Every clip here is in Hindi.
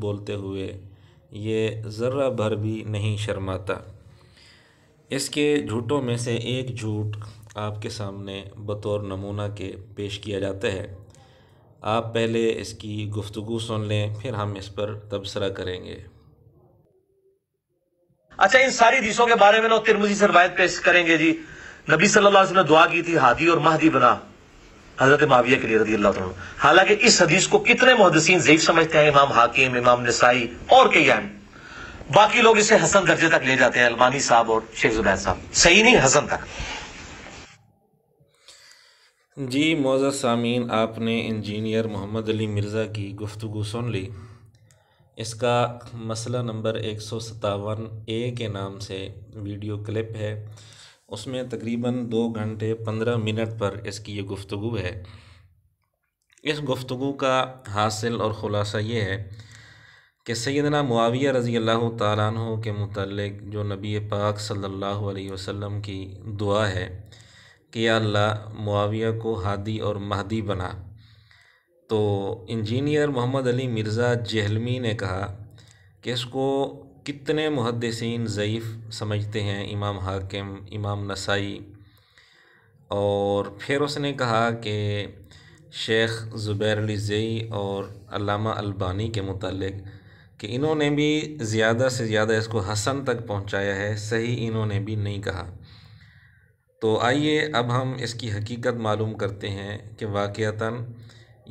बोलते हुए ये ज़र्रा भर भी नहीं शर्माता इसके झूठों में से एक झूठ आपके सामने बतौर नमूना के पेश किया जाता है आप पहले इसकी गुफ्तु सुन लें फिर हम इस पर तबसरा करेंगे अच्छा इन सारी हदीसों के बारे में ना तिरमुजी से रवायत पेश करेंगे जी नबी सल्लल्लाहु अलैहि वसल्लम ने दुआ की थी हादी और महदी बना हजरत माविया के लिए रजी अल्लाह हालांकि इस हदीस को कितने मुहदसिन जयीफ समझते हैं इमाम हाकिम इमाम नसाई और कई अहम बाकी लोग इसे हसन दर्जे तक ले जाते हैं अलमानी साहब और शेख जुबैर साहब सही नहीं हसन तक जी मोज़ सामीन आपने इंजीनियर मोहम्मद अली मिर्ज़ा की गुफ्तु सुन ली इसका मसला नंबर एक सौ सतावन ए के नाम से वीडियो क्लिप है उसमें तकरीबन दो घंटे पंद्रह मिनट पर इसकी ये गुफ्तु है इस गुफ्तु का हासिल और ख़ुलासा ये है कि सैदना मुआविया रज़ी अल्लाह तारानों के मतलब जो नबी पाक सल्लल्लाहु अलैहि वसल्लम की दुआ है कि अल्लाह मुआविया को हादी और महदी बना तो इंजीनियर मोहम्मद अली मिर्ज़ा जहलमी ने कहा कि इसको कितने मुहदसिन ज़यीफ़ समझते हैं इमाम हाकिम इमाम नसाई और फिर उसने कहा कि शेख ज़ुबैर अली ज़ई और अलामा अलबानी के मतलब कि इन्होंने भी ज़्यादा से ज़्यादा इसको हसन तक पहुंचाया है सही इन्होंने भी नहीं कहा तो आइए अब हम इसकी हकीकत मालूम करते हैं कि वाक़ता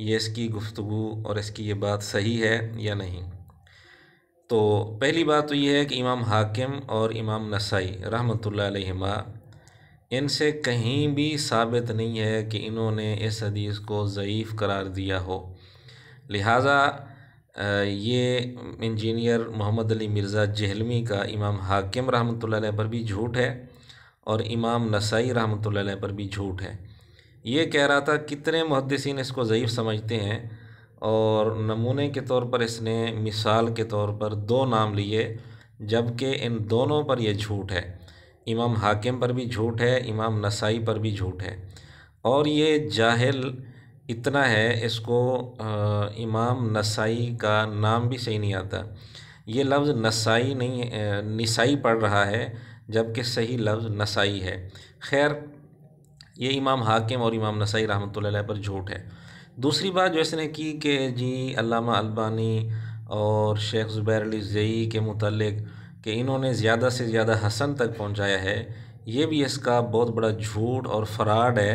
ये इसकी गुफ्तु और इसकी ये बात सही है या नहीं तो पहली बात तो ये है कि इमाम हाकिम और इमाम नसाई रहमतुल्लाह इनसे कहीं भी साबित नहीं है कि इन्होंने इस हदीस को ज़यीफ़ करार दिया हो लिहाजा ये इंजीनियर मोहम्मद अली मिर्ज़ा जहलमी का इमाम हाकिम रहमतुल्लाह पर भी झूठ है और इमाम नसाई रहमतुल्लाह पर भी झूठ है ये कह रहा था कितने मुहदसिन इसको ज़यीफ़ समझते हैं और नमूने के तौर पर इसने मिसाल के तौर पर दो नाम लिए जबकि इन दोनों पर यह झूठ है इमाम हाकिम पर भी झूठ है इमाम नसाई पर भी झूठ है और ये जाहिल इतना है इसको आ, इमाम नसाई का नाम भी सही नहीं आता ये लफ्ज़ नसाई नहीं नसाई पढ़ रहा है जबकि सही लफ्ज़ नसाई है खैर ये इमाम हाकिम और इमाम नसाई रहमत पर झूठ है दूसरी बात जो इसने की कि जी अल्लामा अल्बानी और शेख ज़ुबैर अली ज़ई के मतलब कि इन्होंने ज़्यादा से ज़्यादा हसन तक पहुँचाया है ये भी इसका बहुत बड़ा झूठ और फ्राड है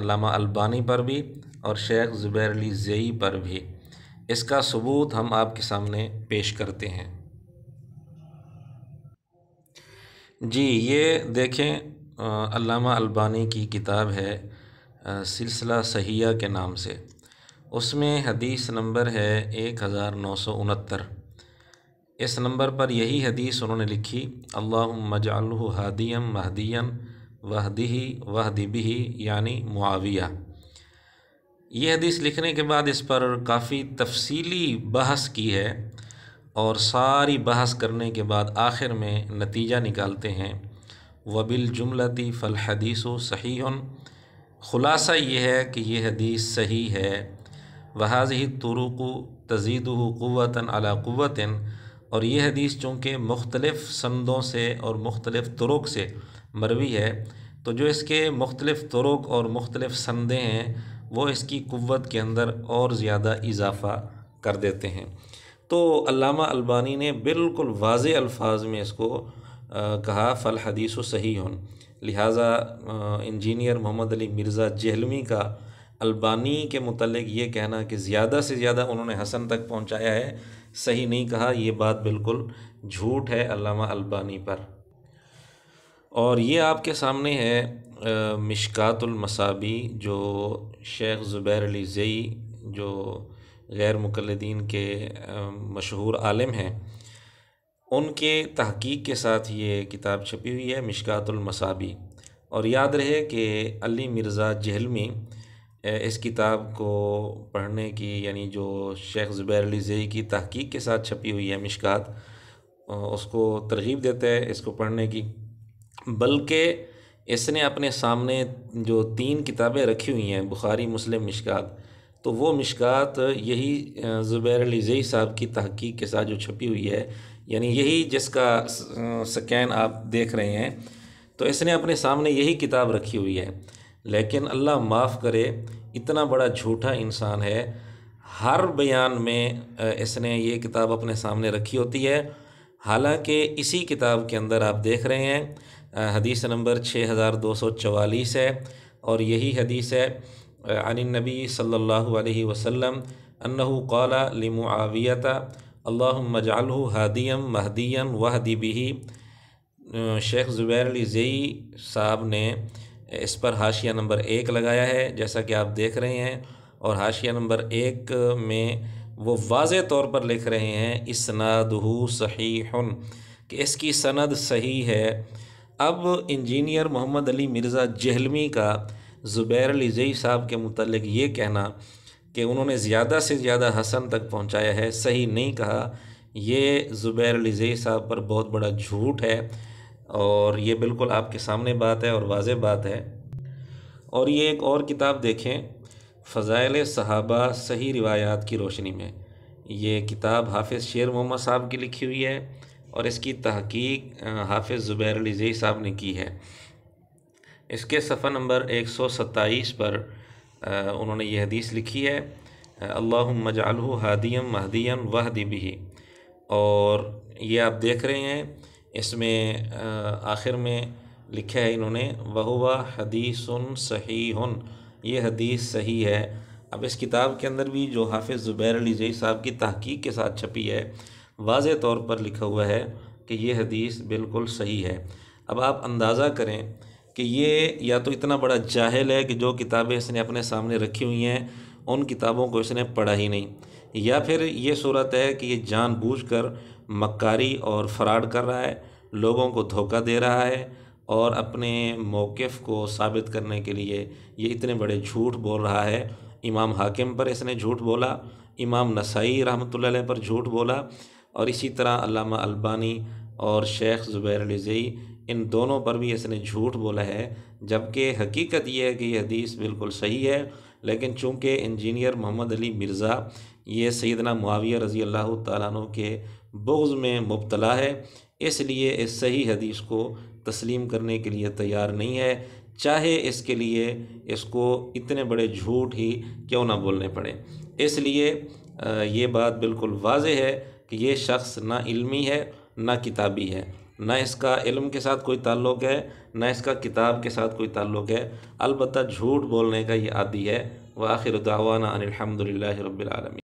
अल्लामा अल्बानी पर भी और शेख ज़ुबैर अली ज़ई पर भी इसका सबूत हम आपके सामने पेश करते हैं जी ये देखें अल्लामा अल्बानी की किताब है सिलसिला सहिया के नाम से उसमें हदीस नंबर है एक हज़ार नौ सौ उनहत्तर इस नंबर पर यही हदीस उन्होंने लिखी अल्लाह मजाल हादियम महदियन वहदी वहदिबी यानी मुआविया ये हदीस लिखने के बाद इस पर काफ़ी तफसीली बहस की है और सारी बहस करने के बाद आखिर में नतीजा निकालते हैं वबिल जुमलती फ़ल हदीस सही ख़ुलासा ये है कि यह हदीस सही है वहाज ही तुरुक तजीद क़वता और यह हदीस चूँकि मुख्तलफ़ संदों से और मुख्तलफ तुरुक से मरवी है तो जो इसके मुख्तलफ तुरुक और मुख्तलफ़ संदे हैं वो इसकी क़वत के अंदर और ज़्यादा इजाफ़ा कर देते हैं तो अल्लामा अल्बानी ने बिल्कुल वाज अल्फाज में इसको आ, कहा फ़ल हदीस सही हन लिहाजा इंजीनियर मोहम्मद अली मिर्ज़ा जहलमी का अल्बानी के मतलब ये कहना कि ज़्यादा से ज़्यादा उन्होंने हसन तक पहुँचाया है सही नहीं कहा यह बात बिल्कुल झूठ है अलामा अल्बानी पर और ये आपके सामने है मिशकातुलमसाबी जो शेख ज़ुबैर अली ज़ई जो गैर मुकलदीन के मशहूर आलम हैं उनके तहकीक के साथ ये किताब छपी हुई है मसाबी और याद रहे कि अली मिर्ज़ा जहलमी इस किताब को पढ़ने की यानी जो शेख ज़ुबैर अलीजई की तहकीक के साथ छपी हुई है मिशकात उसको तरगीब देते हैं इसको पढ़ने की बल्कि इसने अपने सामने जो तीन किताबें रखी हुई हैं बुखारी मुस्लिम मिशकात तो वो मिशकात यही ज़ुबैर अलीज़ई साहब की तहकीक के साथ जो छपी हुई है यानी यही जिसका स्कैन आप देख रहे हैं तो इसने अपने सामने यही किताब रखी हुई है लेकिन अल्लाह माफ़ करे इतना बड़ा झूठा इंसान है हर बयान में इसने ये किताब अपने सामने रखी होती है हालांकि इसी किताब के अंदर आप देख रहे हैं हदीस नंबर 6244 है और यही हदीस है عن النبي صلى الله عليه وسلم أنه قال لمعاوية اللهم اجعله هاديا مهديا وهدي به शेख ज़ुबैर अली जई साहब ने इस पर हाशिया नंबर एक लगाया है जैसा कि आप देख रहे हैं और हाशिया नंबर एक में वो वाज तौर पर लिख रहे हैं इसनादहू सहीहन कि इसकी सनद सही है अब इंजीनियर मोहम्मद अली मिर्ज़ा जहलमी का ज़ुबैर अलीजई साहब के मतलब ये कहना कि उन्होंने ज़्यादा से ज़्यादा हसन तक पहुँचाया है सही नहीं कहा ये ज़ुबैर अलीजई साहब पर बहुत बड़ा झूठ है और ये बिल्कुल आपके सामने बात है और वाज बात है और ये एक और किताब देखें फ़ज़ाइल सहाबा सही रिवायात की रोशनी में ये किताब हाफिज़ शेर मोहम्मद साहब की लिखी हुई है और इसकी तहकीक हाफिज़ ज़ुबैर अलीजई साहब ने की है इसके सफ़ा नंबर एक सौ सत्ताईस पर उन्होंने यह हदीस लिखी है अल्लाह मजाल हादियम महदियम वह दिबी और ये आप देख रहे हैं इसमें आखिर में लिखा है इन्होंने वहुआ हदीस सही हन ये हदीस सही है अब इस किताब के अंदर भी जो हाफिज़ ज़ुबैर अली जई साहब की तहकीक के साथ छपी है वाज तौर पर लिखा हुआ है कि यह हदीस बिल्कुल सही है अब आप अंदाज़ा करें कि ये या तो इतना बड़ा जाहिल है कि जो किताबें इसने अपने सामने रखी हुई हैं उन किताबों को इसने पढ़ा ही नहीं या फिर ये सूरत है कि ये जानबूझकर मक्कारी और फराड कर रहा है लोगों को धोखा दे रहा है और अपने मौक़ को साबित करने के लिए ये इतने बड़े झूठ बोल रहा है इमाम हाकिम पर इसने झूठ बोला इमाम नसाई रहमतुल्लाह पर झूठ बोला और इसी तरह अलामा अल्बानी और शेख ज़ुबैर अलजई इन दोनों पर भी इसने झूठ बोला है जबकि हकीकत यह है कि यह हदीस बिल्कुल सही है लेकिन चूँकि इंजीनियर मोहम्मद अली मिर्ज़ा ये सैदना मुआविया रज़ी अल्लाह तु के बुग्ज़ में मुबतला है इसलिए इस सही हदीस को तस्लीम करने के लिए तैयार नहीं है चाहे इसके लिए इसको इतने बड़े झूठ ही क्यों ना बोलने पड़े इसलिए ये बात बिल्कुल वाज है कि ये शख्स ना इल्मी है ना किताबी है न इसका इल्म के साथ कोई ताल्लुक़ है न इसका किताब के साथ कोई ताल्लुक़ है अलबत्त झूठ बोलने का ये आदि है वाखिर दावाना अनिलहमदिल्ला रबालमी